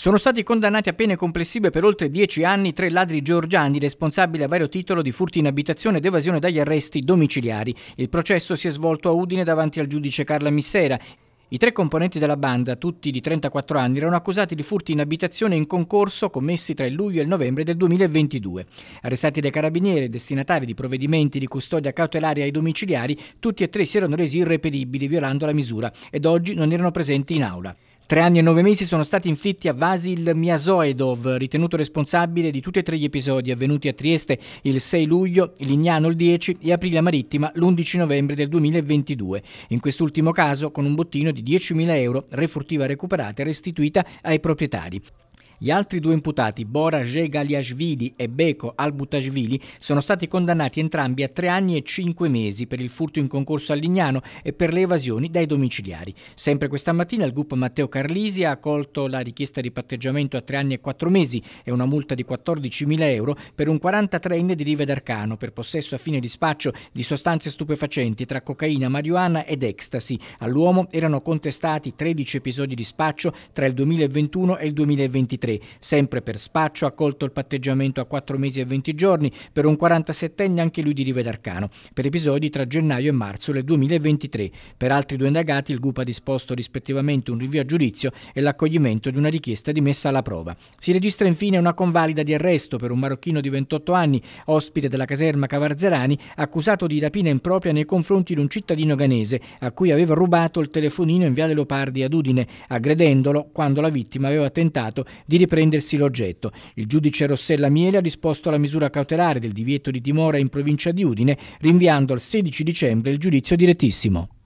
Sono stati condannati a pene complessive per oltre dieci anni tre ladri georgiani responsabili a vario titolo di furti in abitazione ed evasione dagli arresti domiciliari. Il processo si è svolto a Udine davanti al giudice Carla Missera. I tre componenti della banda, tutti di 34 anni, erano accusati di furti in abitazione in concorso commessi tra il luglio e il novembre del 2022. Arrestati dai carabinieri e destinatari di provvedimenti di custodia cautelare ai domiciliari, tutti e tre si erano resi irrepedibili violando la misura ed oggi non erano presenti in aula. Tre anni e nove mesi sono stati inflitti a Vasil Miasoedov, ritenuto responsabile di tutti e tre gli episodi avvenuti a Trieste il 6 luglio, Lignano il 10 e Aprilia Marittima l'11 novembre del 2022. In quest'ultimo caso con un bottino di 10.000 euro, refurtiva recuperata e restituita ai proprietari. Gli altri due imputati, Bora Jegaliashvili e Beko Albutashvili, sono stati condannati entrambi a tre anni e cinque mesi per il furto in concorso a Lignano e per le evasioni dai domiciliari. Sempre questa mattina il gruppo Matteo Carlisi ha accolto la richiesta di patteggiamento a tre anni e quattro mesi e una multa di 14.000 euro per un 43enne di Rive d'Arcano per possesso a fine di spaccio di sostanze stupefacenti tra cocaina, marijuana ed ecstasy. All'uomo erano contestati 13 episodi di spaccio tra il 2021 e il 2023 Petri, sempre per spaccio, ha colto il patteggiamento a 4 mesi e 20 giorni per un 47enne anche lui di Rive d'Arcano, per episodi tra gennaio e marzo del 2023. Per altri due indagati il GUP ha disposto rispettivamente un rinvio a giudizio e l'accoglimento di una richiesta di messa alla prova. Si registra infine una convalida di arresto per un marocchino di 28 anni, ospite della caserma Cavarzerani, accusato di rapina impropria nei confronti di un cittadino ganese a cui aveva rubato il telefonino in Viale Leopardi ad Udine, aggredendolo quando la vittima aveva tentato di riprendersi l'oggetto. Il giudice Rossella Miele ha disposto la misura cautelare del divieto di dimora in provincia di Udine, rinviando al 16 dicembre il giudizio direttissimo.